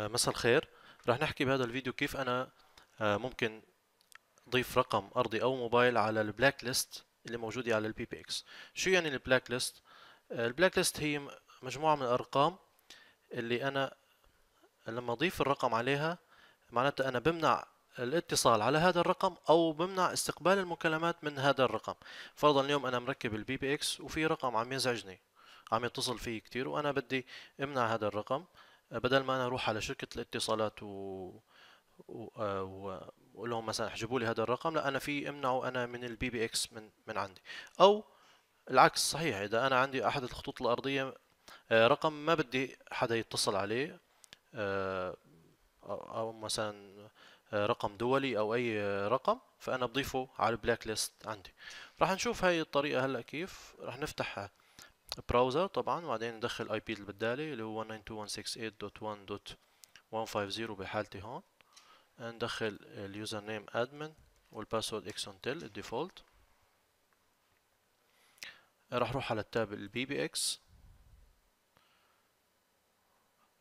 آه، مساء الخير رح نحكي بهذا الفيديو كيف أنا آه، ممكن ضيف رقم أرضي أو موبايل على البلاك ليست اللي موجودة على البي بي اكس شو يعني البلاك ليست؟ البلاك ليست هي مجموعة من الأرقام اللي أنا لما أضيف الرقم عليها معناتها أنا بمنع الاتصال على هذا الرقم او بمنع استقبال المكالمات من هذا الرقم فرضا اليوم انا مركب البي بي اكس وفي رقم عم يزعجني عم يتصل فيه كتير وانا بدي امنع هذا الرقم بدل ما انا اروح على شركه الاتصالات آه، و واقول لهم مثلا احجبوا لي هذا الرقم لا انا في امنعه انا من البي بي اكس من من عندي او العكس صحيح اذا انا عندي احد الخطوط الارضيه آه، رقم ما بدي حدا يتصل عليه آه، او مثلا رقم دولي او اي رقم فانا بضيفه على البلاك ليست عندي راح نشوف هاي الطريقه هلا كيف راح نفتح براوزر طبعا وبعدين ندخل الاي بي البدالي اللي هو 192.168.1.150 بحالتي هون ندخل اليوزر نيم ادمن والباسورد اكسونتل الديفولت راح اروح على التاب البي بي اكس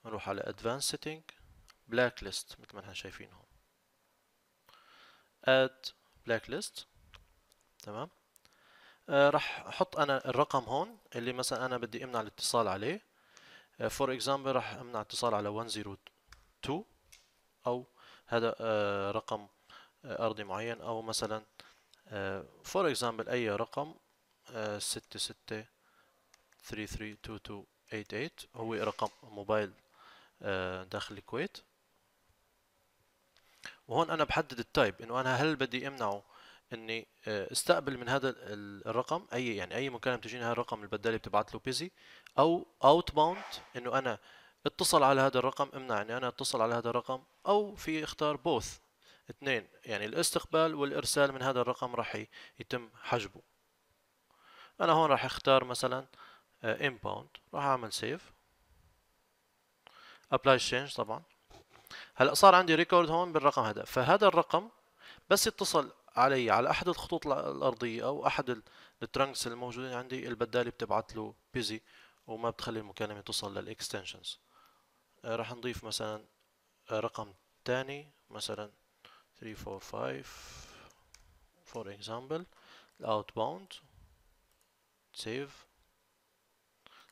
نروح على ادفانس سيتنج بلاك ليست مثل ما احنا شايفين هون اد بلاك ليست تمام آه، راح احط انا الرقم هون اللي مثلا انا بدي امنع الاتصال عليه فور آه، اكزامبل راح امنع اتصال على 102 او هذا آه، رقم ارضي معين او مثلا فور اكزامبل اي رقم 66332288 هو رقم موبايل داخل الكويت وهون انا بحدد التايب انه انا هل بدي امنعه اني آه، استقبل من هذا الرقم اي يعني اي مكالمه بتجيني هذا الرقم البداله بتبعت له بيزي او اوت باوند انه انا اتصل على هذا الرقم امنع اني انا اتصل على هذا الرقم او في اختار بوث اثنين يعني الاستقبال والارسال من هذا الرقم راح يتم حجبه انا هون راح اختار مثلا امباوند آه، راح اعمل سيف ابلاي تشينج طبعا هلا صار عندي ريكورد هون بالرقم هذا فهذا الرقم بس يتصل علي على احد الخطوط الارضيه او احد الترنكس الموجودين عندي البداله بتبعت له بيزي وما بتخلي المكالمه توصل للاكستنشنز آه، راح نضيف مثلا آه، رقم تاني مثلا 345 for example outbound save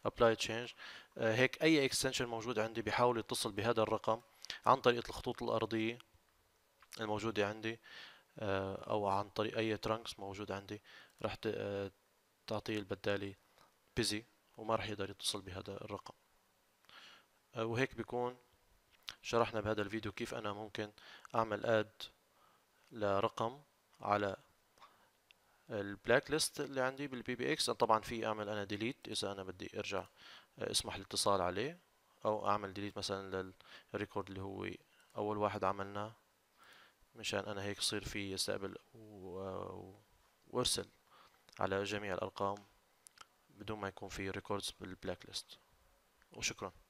apply change تشينج آه، هيك اي اكستنشن موجود عندي بيحاول يتصل بهذا الرقم عن طريقه الخطوط الارضيه الموجوده عندي آه، او عن طريق اي ترانكس موجود عندي راح آه، تعطيه البدالي بيزي وما راح يقدر يتصل بهذا الرقم آه، وهيك بيكون شرحنا بهذا الفيديو كيف انا ممكن اعمل اد لرقم على البلاك ليست اللي عندي بالبي بي اكس طبعا في اعمل انا ديليت اذا انا بدي ارجع اسمح الاتصال عليه او اعمل ديليت مثلا للريكورد اللي هو اول واحد عملناه مشان أنا هيك صير في استقبل وارسل على جميع الأرقام بدون ما يكون في ريكوردز بالبلاك ليست وشكرا